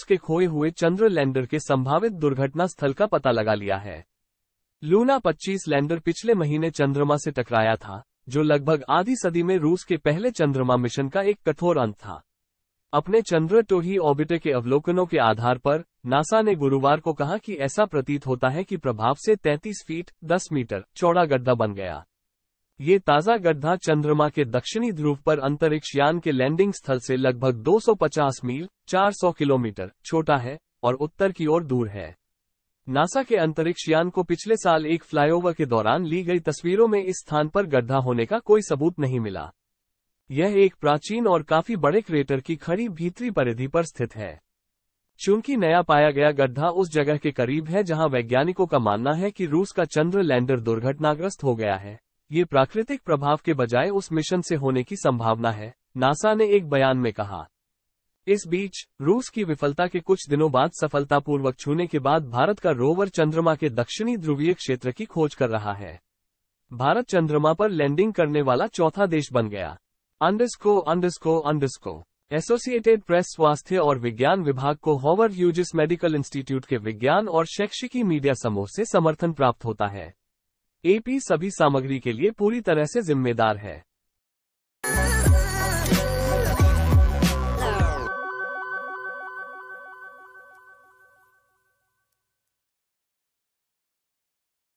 रूस के खोए हुए चंद्र लैंडर के संभावित दुर्घटना स्थल का पता लगा लिया है लूना 25 लैंडर पिछले महीने चंद्रमा से टकराया था जो लगभग आधी सदी में रूस के पहले चंद्रमा मिशन का एक कठोर अंत था अपने चंद्र टोही ऑबिटे के अवलोकनों के आधार पर नासा ने गुरुवार को कहा कि ऐसा प्रतीत होता है कि प्रभाव से 33 फीट 10 मीटर चौड़ा गड्ढा बन गया ये ताज़ा गड्ढा चंद्रमा के दक्षिणी ध्रुव पर अंतरिक्ष यान के लैंडिंग स्थल से लगभग 250 मील 400 किलोमीटर छोटा है और उत्तर की ओर दूर है नासा के अंतरिक्ष यान को पिछले साल एक फ्लाईओवर के दौरान ली गई तस्वीरों में इस स्थान पर गड्ढा होने का कोई सबूत नहीं मिला यह एक प्राचीन और काफी बड़े क्रेटर की खड़ी भीतरी परिधि पर स्थित है चूंकि नया पाया गया गड्ढा उस जगह के करीब है जहां वैज्ञानिकों का मानना है कि रूस का चंद्र लैंडर दुर्घटनाग्रस्त हो गया है ये प्राकृतिक प्रभाव के बजाय उस मिशन से होने की संभावना है नासा ने एक बयान में कहा इस बीच रूस की विफलता के कुछ दिनों बाद सफलतापूर्वक छूने के बाद भारत का रोवर चंद्रमा के दक्षिणी ध्रुवीय क्षेत्र की खोज कर रहा है भारत चंद्रमा पर लैंडिंग करने वाला चौथा देश बन गया अंडस्को अंडस्को अंडस्को एसोसिएटेड प्रेस स्वास्थ्य और विज्ञान विभाग को हॉवर यूजिस मेडिकल इंस्टीट्यूट के विज्ञान और शैक्षिकी मीडिया समूह से समर्थन प्राप्त होता है एपी सभी सामग्री के लिए पूरी तरह से जिम्मेदार है